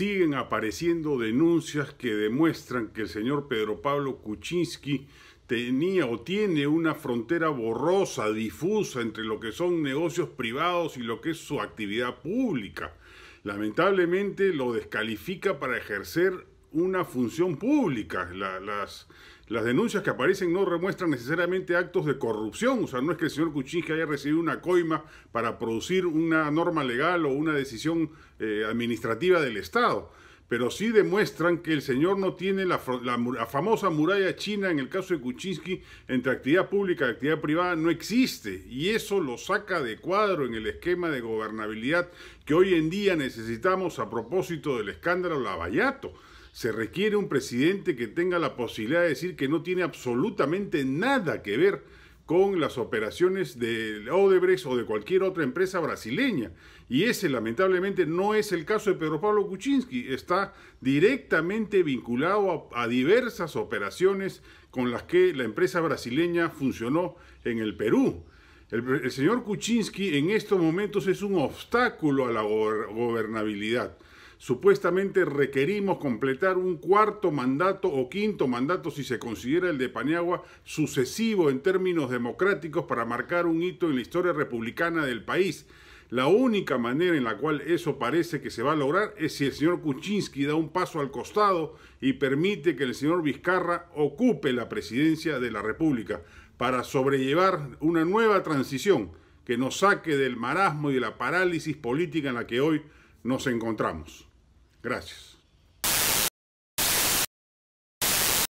siguen apareciendo denuncias que demuestran que el señor Pedro Pablo Kuczynski tenía o tiene una frontera borrosa, difusa entre lo que son negocios privados y lo que es su actividad pública. Lamentablemente lo descalifica para ejercer una función pública. las, las denuncias que aparecen no remuestran necesariamente actos de corrupción. O sea, no es que el señor Kuczynski haya recibido una coima para producir una norma legal o una decisión eh, administrativa del Estado. Pero sí demuestran que el señor no tiene la, la, la famosa muralla china, en el caso de Kuczynski, entre actividad pública y actividad privada, no existe. Y eso lo saca de cuadro en el esquema de gobernabilidad que hoy en día necesitamos a propósito del escándalo Lavallato se requiere un presidente que tenga la posibilidad de decir que no tiene absolutamente nada que ver con las operaciones de Odebrecht o de cualquier otra empresa brasileña. Y ese lamentablemente no es el caso de Pedro Pablo Kuczynski. Está directamente vinculado a, diversas operaciones con las que la empresa brasileña funcionó en el Perú. El, señor Kuczynski en estos momentos es un obstáculo a la gobernabilidad. Supuestamente requerimos completar un cuarto mandato o quinto mandato, si se considera el de Paniagua, sucesivo en términos democráticos para marcar un hito en la historia republicana del país. La única manera en la cual eso parece que se va a lograr es si el señor Kuczynski da un paso al costado y permite que el señor Vizcarra ocupe la presidencia de la República para sobrellevar una nueva transición que nos saque del marasmo y de la parálisis política en la que hoy nos encontramos. Gracias.